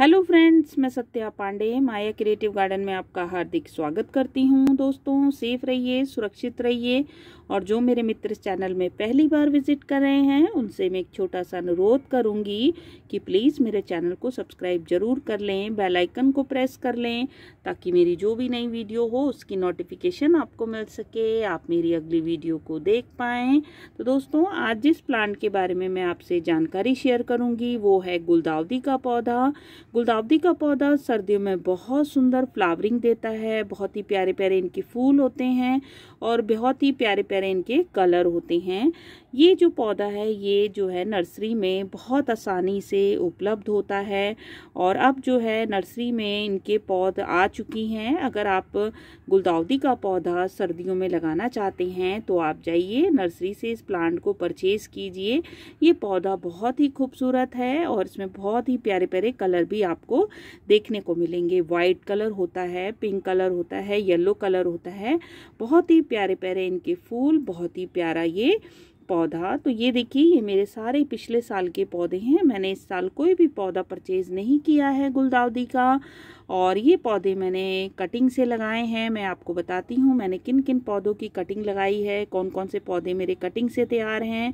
hello friends मैं Satya Pandey Maya creative garden में आपका हार्दिक स्वागत करती हूं दोस्तों सेफ रहिए सुरक्षित रहिए और जो मेरे मित्र इस चैनल में पहली बार विजिट कर रहे हैं उनसे मैं एक छोटा सा अनुरोध करूंगी कि प्लीज़ मेरे चैनल को सब्सक्राइब ज़रूर कर लें बेल आइकन को प्रेस कर लें ताकि मेरी जो भी नई वीडियो हो उसकी नोटिफिकेशन आपको मिल सके आप मेरी अगली वीडियो को देख पाएँ तो दोस्तों आज जिस प्लांट के बारे में मैं आपसे जानकारी शेयर करूँगी वो है गुलदावदी का पौधा गुलदावदी का पौधा सर्दियों में बहुत सुंदर फ्लावरिंग देता है बहुत ही प्यारे प्यारे इनके फूल होते हैं और बहुत ही प्यारे प्यारे इनके कलर होते हैं ये जो पौधा है ये जो है नर्सरी में बहुत आसानी से उपलब्ध होता है और अब जो है नर्सरी में इनके पौध आ चुकी हैं अगर आप गुलदाउदी का पौधा सर्दियों में लगाना चाहते हैं तो आप जाइए नर्सरी से इस प्लांट को परचेज़ कीजिए ये पौधा बहुत ही खूबसूरत है और इसमें बहुत ही प्यारे प्यारे कलर भी आपको देखने को मिलेंगे वाइट कलर होता है पिंक कलर होता है येलो कलर होता है बहुत ही प्यारे प्यारे इनके फूल बहुत ही प्यारा ये पौधा तो ये देखिए ये मेरे सारे पिछले साल के पौधे हैं मैंने इस साल कोई भी पौधा परचेज़ नहीं किया है गुलदाउदी का और ये पौधे मैंने कटिंग से लगाए हैं मैं आपको बताती हूँ मैंने किन किन पौधों की कटिंग लगाई है कौन कौन से पौधे मेरे कटिंग से तैयार हैं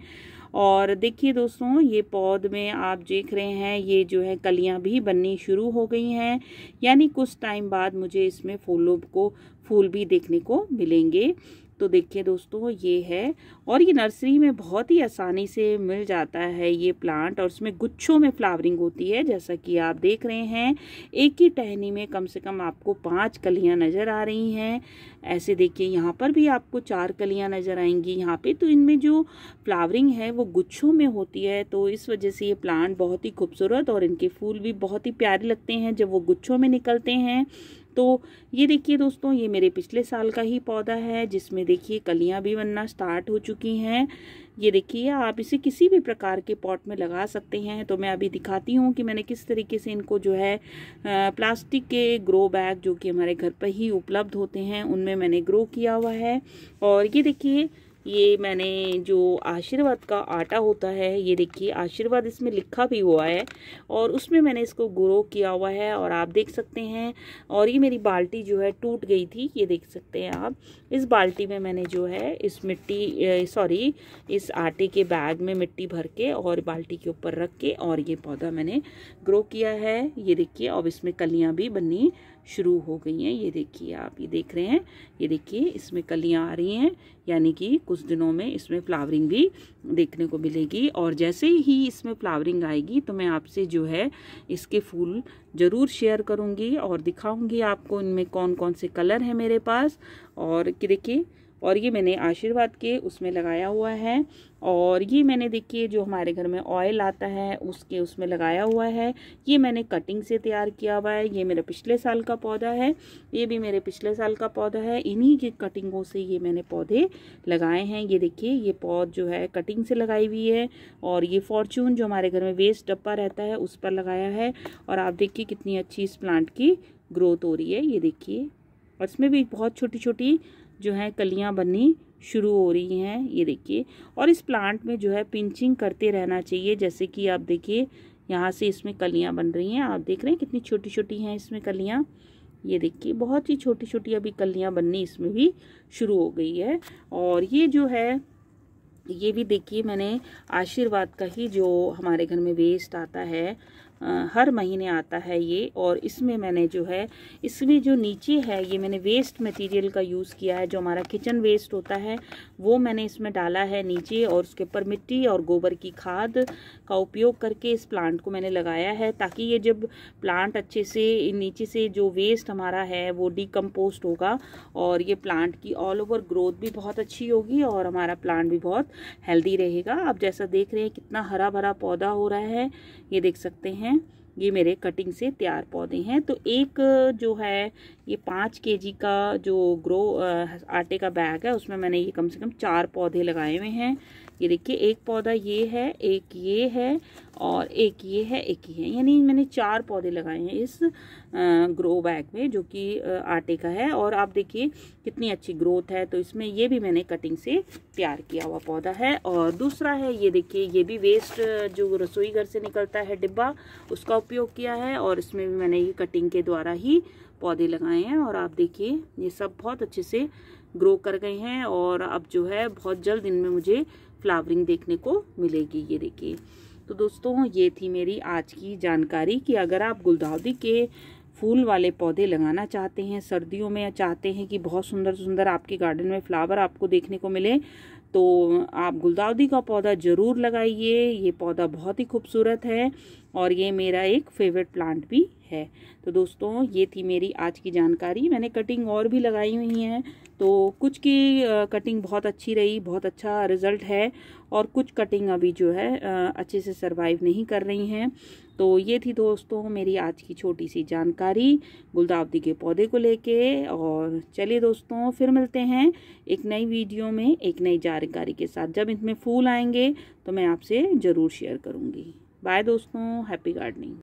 और देखिए दोस्तों ये पौध में आप देख रहे हैं ये जो है कलियाँ भी बननी शुरू हो गई हैं यानी कुछ टाइम बाद मुझे इसमें फूलों को फूल भी देखने को मिलेंगे तो देखिए दोस्तों ये है और ये नर्सरी में बहुत ही आसानी से मिल जाता है ये प्लांट और इसमें गुच्छों में फ्लावरिंग होती है जैसा कि आप देख रहे हैं एक ही टहनी में कम से कम आपको पाँच कलियाँ नज़र आ रही हैं ऐसे देखिए यहाँ पर भी आपको चार कलियाँ नज़र आएंगी यहाँ पे तो इनमें जो फ्लावरिंग है वो गुच्छों में होती है तो इस वजह से ये प्लांट बहुत ही खूबसूरत और इनके फूल भी बहुत ही प्यारे लगते हैं जब वो गुच्छों में निकलते हैं तो ये देखिए दोस्तों ये मेरे पिछले साल का ही पौधा है जिसमें देखिए कलियाँ भी बनना स्टार्ट हो चुकी हैं ये देखिए आप इसे किसी भी प्रकार के पॉट में लगा सकते हैं तो मैं अभी दिखाती हूँ कि मैंने किस तरीके से इनको जो है प्लास्टिक के ग्रो बैग जो कि हमारे घर पर ही उपलब्ध होते हैं उनमें मैंने ग्रो किया हुआ है और ये देखिए ये मैंने जो आशीर्वाद का आटा होता है ये देखिए आशीर्वाद इसमें लिखा भी हुआ है और उसमें मैंने इसको ग्रो किया हुआ है और आप देख सकते हैं और ये मेरी बाल्टी जो है टूट गई थी ये देख सकते हैं आप इस बाल्टी में मैंने जो है इस मिट्टी सॉरी इस आटे के बैग में मिट्टी भर के और बाल्टी के ऊपर रख के और ये पौधा मैंने ग्रो किया है ये देखिए और इसमें कलियाँ भी बनी शुरू हो गई हैं ये देखिए आप ये देख रहे हैं ये देखिए इसमें कलियाँ आ रही हैं यानी कि कुछ दिनों में इसमें फ्लावरिंग भी देखने को मिलेगी और जैसे ही इसमें फ्लावरिंग आएगी तो मैं आपसे जो है इसके फूल ज़रूर शेयर करूँगी और दिखाऊँगी आपको इनमें कौन कौन से कलर हैं मेरे पास और कि देखिए और ये मैंने आशीर्वाद के उसमें लगाया हुआ है और ये मैंने देखिए जो हमारे घर में ऑयल आता है उसके उसमें लगाया हुआ है ये मैंने कटिंग से तैयार किया हुआ है ये मेरा पिछले साल का पौधा है ये भी मेरे पिछले साल का पौधा है इन्हीं की कटिंगों से ये मैंने पौधे लगाए हैं ये देखिए ये पौध जो है कटिंग से लगाई हुई है और ये फॉर्चून जो हमारे घर में वेस्ट डब्बा रहता है उस पर लगाया है और आप देखिए कितनी अच्छी इस प्लांट की ग्रोथ हो रही है ये देखिए और इसमें भी बहुत छोटी छोटी जो है कलियाँ बननी शुरू हो रही हैं ये देखिए और इस प्लांट में जो है पिंचिंग करते रहना चाहिए जैसे कि आप देखिए यहाँ से इसमें कलियाँ बन रही हैं आप देख रहे हैं कितनी छोटी छोटी हैं इसमें कलियाँ ये देखिए बहुत ही छोटी छोटी अभी कलियाँ बननी इसमें भी शुरू हो गई है और ये जो है ये भी देखिए मैंने आशीर्वाद का ही जो हमारे घर में वेस्ट आता है हर महीने आता है ये और इसमें मैंने जो है इसमें जो नीचे है ये मैंने वेस्ट मटेरियल का यूज़ किया है जो हमारा किचन वेस्ट होता है वो मैंने इसमें डाला है नीचे और उसके ऊपर मिट्टी और गोबर की खाद का उपयोग करके इस प्लांट को मैंने लगाया है ताकि ये जब प्लांट अच्छे से नीचे से जो वेस्ट हमारा है वो डिकम्पोस्ट होगा और ये प्लांट की ऑल ओवर ग्रोथ भी बहुत अच्छी होगी और हमारा प्लांट भी बहुत हेल्दी रहेगा आप जैसा देख रहे हैं कितना हरा भरा पौधा हो रहा है ये देख सकते हैं हैं ये मेरे कटिंग से तैयार पौधे हैं तो एक जो है ये पाँच के जी का जो ग्रो आटे का बैग है उसमें मैंने ये कम से कम चार पौधे लगाए हुए हैं ये देखिए एक पौधा ये है एक ये है और एक ये है एक ही है यानी मैंने चार पौधे लगाए हैं इस ग्रो बैग में जो कि आटे का है और आप देखिए कितनी अच्छी ग्रोथ है तो इसमें ये भी मैंने कटिंग से तैयार किया हुआ पौधा है और दूसरा है ये देखिए ये भी वेस्ट जो रसोई घर से निकलता है डिब्बा उसका उपयोग किया है और इसमें भी मैंने ये कटिंग के द्वारा ही पौधे लगाए हैं और आप देखिए ये सब बहुत अच्छे से ग्रो कर गए हैं और अब जो है बहुत जल्द इनमें मुझे फ्लावरिंग देखने को मिलेगी ये देखिए तो दोस्तों ये थी मेरी आज की जानकारी कि अगर आप गुलदाउदी के फूल वाले पौधे लगाना चाहते हैं सर्दियों में चाहते हैं कि बहुत सुंदर सुंदर आपके गार्डन में फ्लावर आपको देखने को मिले तो आप गुलदाउदी का पौधा ज़रूर लगाइए ये पौधा बहुत ही खूबसूरत है और ये मेरा एक फेवरेट प्लांट भी है तो दोस्तों ये थी मेरी आज की जानकारी मैंने कटिंग और भी लगाई हुई हैं तो कुछ की कटिंग बहुत अच्छी रही बहुत अच्छा रिज़ल्ट है और कुछ कटिंग अभी जो है अच्छे से सरवाइव नहीं कर रही हैं तो ये थी दोस्तों मेरी आज की छोटी सी जानकारी गुलदावदी के पौधे को लेके और चलिए दोस्तों फिर मिलते हैं एक नई वीडियो में एक नई जानकारी के साथ जब इसमें फूल आएंगे तो मैं आपसे ज़रूर शेयर करूँगी बाय दोस्तों हैप्पी गार्डनिंग